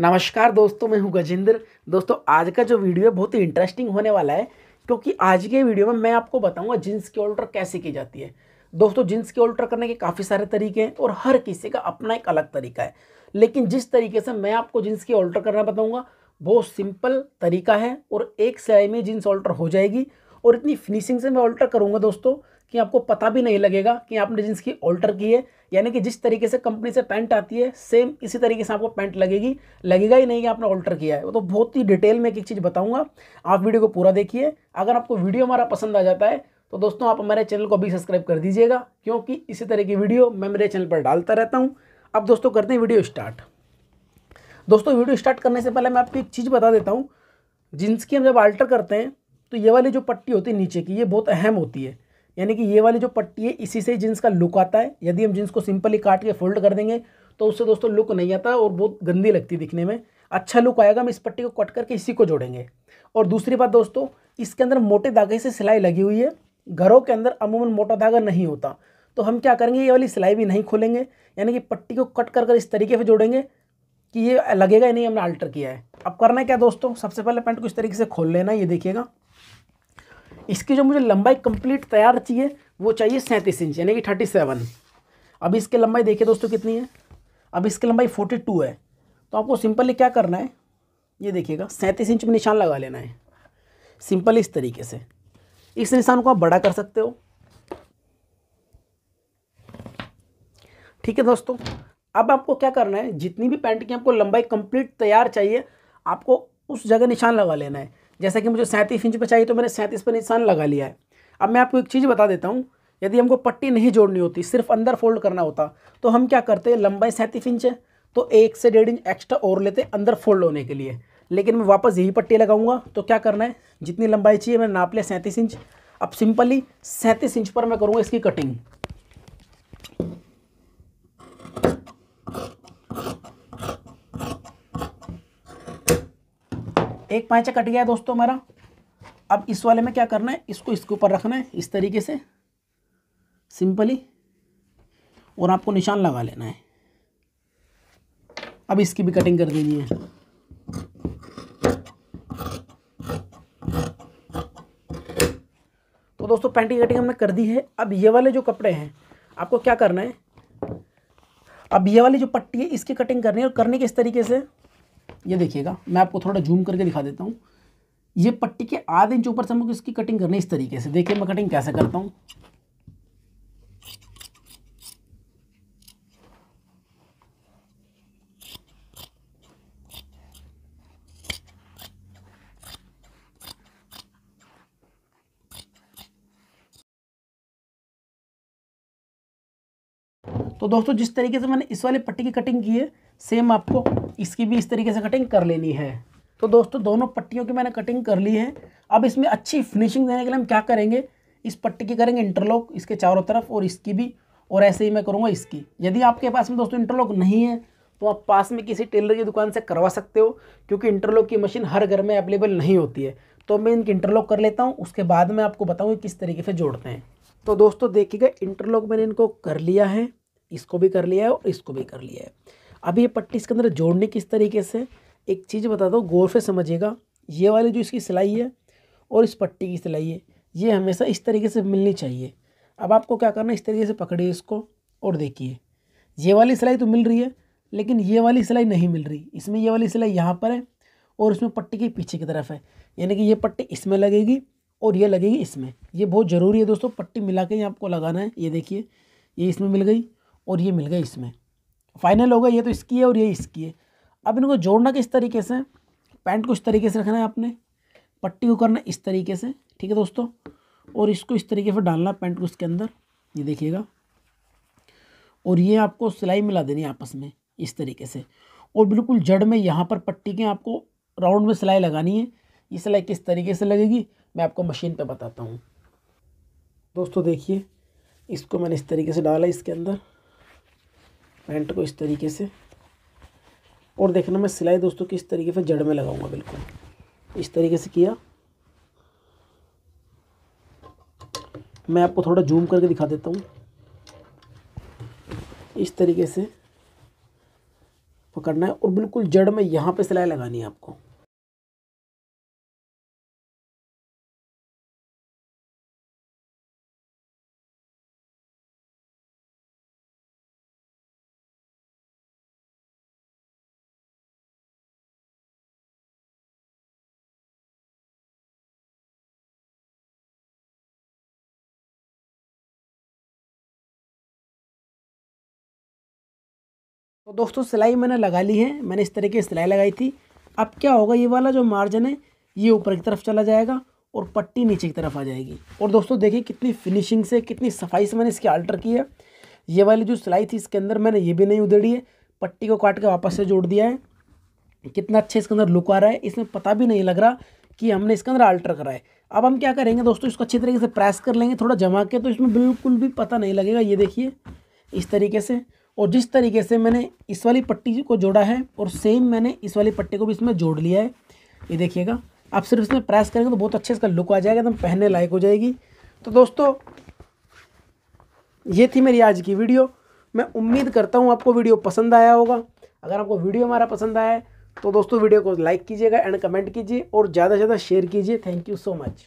नमस्कार दोस्तों मैं हूं गजेंद्र दोस्तों आज का जो वीडियो है बहुत ही इंटरेस्टिंग होने वाला है क्योंकि आज के वीडियो में मैं आपको बताऊंगा जींस की ऑल्टर कैसे की जाती है दोस्तों जींस की ऑल्टर करने के काफ़ी सारे तरीके हैं और हर किसी का अपना एक अलग तरीका है लेकिन जिस तरीके से मैं आपको जींस की ऑल्टर करना बताऊँगा बहुत सिंपल तरीका है और एक सिलाई में जीन्स ऑल्टर हो जाएगी और इतनी फिनिशिंग से मैं ऑल्टर करूँगा दोस्तों कि आपको पता भी नहीं लगेगा कि आपने जींस की ऑल्टर की है यानी कि जिस तरीके से कंपनी से पैंट आती है सेम इसी तरीके से आपको पैंट लगेगी लगेगा ही नहीं कि आपने ऑल्टर किया है वो तो बहुत ही डिटेल में एक एक चीज़ बताऊंगा आप वीडियो को पूरा देखिए अगर आपको वीडियो हमारा पसंद आ जाता है तो दोस्तों आप हमारे चैनल को अभी सब्सक्राइब कर दीजिएगा क्योंकि इसी तरह की वीडियो मैं मेरे चैनल पर डालता रहता हूँ अब दोस्तों करते हैं वीडियो स्टार्ट दोस्तों वीडियो स्टार्ट करने से पहले मैं आपको एक चीज़ बता देता हूँ जीन्स की हम जब आल्टर करते हैं तो ये वाली जो पट्टी होती है नीचे की ये बहुत अहम होती है यानी कि ये वाली जो पट्टी है इसी से जींस का लुक आता है यदि हम जीन्स को सिंपली काट के फोल्ड कर देंगे तो उससे दोस्तों लुक नहीं आता और बहुत गंदी लगती दिखने में अच्छा लुक आएगा हम इस पट्टी को कट करके इसी को जोड़ेंगे और दूसरी बात दोस्तों इसके अंदर मोटे धागे से सिलाई लगी हुई है घरों के अंदर अमूमन मोटा धागा नहीं होता तो हम क्या करेंगे ये वाली सिलाई भी नहीं खोलेंगे यानी कि पट्टी को कट कर कर इस तरीके से जोड़ेंगे कि ये लगेगा ही नहीं हमने अल्टर किया है अब करना है क्या दोस्तों सबसे पहले पैंट को इस तरीके से खोल लेना ये देखिएगा इसकी जो मुझे लंबाई कंप्लीट तैयार चाहिए वो चाहिए सैंतीस इंच यानी कि थर्टी सेवन अब इसकी लंबाई देखिए दोस्तों कितनी है अब इसकी लंबाई फोर्टी टू है तो आपको सिंपली क्या करना है ये देखिएगा सैंतीस इंच में निशान लगा लेना है सिंपल इस तरीके से इस निशान को आप बड़ा कर सकते हो ठीक है दोस्तों अब आपको क्या करना है जितनी भी पैंट की आपको लंबाई कंप्लीट तैयार चाहिए आपको उस जगह निशान लगा लेना है जैसा कि मुझे सैंतीस इंच पर चाहिए तो मैंने सैंतीस पर निशान लगा लिया है अब मैं आपको एक चीज़ बता देता हूँ यदि हमको पट्टी नहीं जोड़नी होती सिर्फ अंदर फोल्ड करना होता तो हम क्या करते लंबाई सैंतीस इंच है तो एक से डेढ़ इंच एक्स्ट्रा और लेते अंदर फोल्ड होने के लिए लेकिन मैं वापस यही पट्टी लगाऊंगा तो क्या करना है जितनी लंबाई चाहिए मैं नाप लिया सैंतीस इंच अब सिंपली सैंतीस इंच पर मैं करूँगा इसकी कटिंग एक पाँचा कट गया है दोस्तों हमारा अब इस वाले में क्या करना है इसको इसके ऊपर रखना है इस तरीके से सिंपली और आपको निशान लगा लेना है अब इसकी भी कटिंग कर देनी है तो दोस्तों पैंटी कटिंग हमने कर दी है अब ये वाले जो कपड़े हैं आपको क्या करना है अब ये वाली जो पट्टी है इसकी कटिंग करनी है और करने के इस तरीके से ये देखिएगा मैं आपको थोड़ा जूम करके दिखा देता हूँ ये पट्टी के आधे इंच ऊपर से हम इसकी कटिंग करनी इस तरीके से देखिए मैं कटिंग कैसे करता हूँ तो दोस्तों जिस तरीके से मैंने इस वाले पट्टी की कटिंग की है सेम आपको इसकी भी इस तरीके से कटिंग कर लेनी है तो दोस्तों दोनों पट्टियों की मैंने कटिंग कर ली है अब इसमें अच्छी फिनिशिंग देने के लिए हम क्या करेंगे इस पट्टी की करेंगे इंटरलॉक इसके चारों तरफ और इसकी भी और ऐसे ही मैं करूँगा इसकी यदि आपके पास में दोस्तों इंटरलॉक नहीं है तो आप पास में किसी टेलर की दुकान से करवा सकते हो क्योंकि इंटरलॉक की मशीन हर घर में अवेलेबल नहीं होती है तो मैं इनकी इंटरलॉक कर लेता हूँ उसके बाद मैं आपको बताऊँगी किस तरीके से जोड़ते हैं तो दोस्तों देखिएगा इंटरलॉक मैंने इनको कर लिया है इसको भी कर लिया है और इसको भी कर लिया है अब ये पट्टी इसके अंदर जोड़ने किस तरीके से एक चीज़ बता दो गौर से समझिएगा ये वाली जो इसकी सिलाई है और इस पट्टी की सिलाई है ये हमेशा इस तरीके से मिलनी चाहिए अब आपको क्या करना है इस तरीके से पकड़िए इसको और देखिए ये वाली सिलाई तो मिल रही है लेकिन ये वाली सिलाई नहीं मिल रही इसमें ये वाली सिलाई यहाँ पर है और इसमें पट्टी के पीछे की तरफ है यानी कि ये पट्टी इसमें लगेगी और ये लगेगी इसमें ये बहुत ज़रूरी है दोस्तों पट्टी मिला के ही आपको लगाना है ये देखिए ये इसमें मिल गई और ये मिल गए इसमें फाइनल हो गए ये तो इसकी है और ये इसकी है अब इनको जोड़ना किस तरीके से पैंट को इस तरीके से रखना है आपने पट्टी को करना इस तरीके से ठीक है दोस्तों और इसको इस तरीके से डालना पैंट को इसके अंदर ये देखिएगा और ये आपको सिलाई मिला देनी है आपस में इस तरीके से और बिल्कुल जड़ में यहाँ पर पट्टी के आपको राउंड में सिलाई लगानी है ये सिलाई किस तरीके से लगेगी मैं आपको मशीन पे बताता हूँ दोस्तों देखिए इसको मैंने इस तरीके से डाला इसके अंदर पैंट को इस तरीके से और देखना मैं सिलाई दोस्तों किस तरीके से जड़ में लगाऊंगा बिल्कुल इस तरीके से किया मैं आपको थोड़ा जूम करके दिखा देता हूँ इस तरीके से पकड़ना है और बिल्कुल जड़ में यहाँ पे सिलाई लगानी है आपको तो दोस्तों सिलाई मैंने लगा ली है मैंने इस तरीके की सिलाई लगाई थी अब क्या होगा ये वाला जो मार्जिन है ये ऊपर की तरफ चला जाएगा और पट्टी नीचे की तरफ आ जाएगी और दोस्तों देखिए कितनी फिनिशिंग से कितनी सफाई से मैंने इसकी अल्टर किया ये वाली जो सिलाई थी इसके अंदर मैंने ये भी नहीं उधेड़ी है पट्टी को काट के वापस से जोड़ दिया है कितना अच्छे इसके अंदर लुक आ रहा है इसमें पता भी नहीं लग रहा कि हमने इसके अंदर अल्टर करा है अब हम क्या करेंगे दोस्तों इसको अच्छी तरीके से प्रेस कर लेंगे थोड़ा जमा के तो इसमें बिल्कुल भी पता नहीं लगेगा ये देखिए इस तरीके से और जिस तरीके से मैंने इस वाली पट्टी को जोड़ा है और सेम मैंने इस वाली पट्टी को भी इसमें जोड़ लिया है ये देखिएगा आप सिर्फ इसमें प्रेस करेंगे तो बहुत अच्छे इसका लुक आ जाएगा एकदम पहनने लायक हो जाएगी तो दोस्तों ये थी मेरी आज की वीडियो मैं उम्मीद करता हूँ आपको वीडियो पसंद आया होगा अगर आपको वीडियो हमारा पसंद आया है तो दोस्तों वीडियो को लाइक कीजिएगा एंड कमेंट कीजिए और ज़्यादा से ज़्यादा शेयर कीजिए थैंक यू सो मच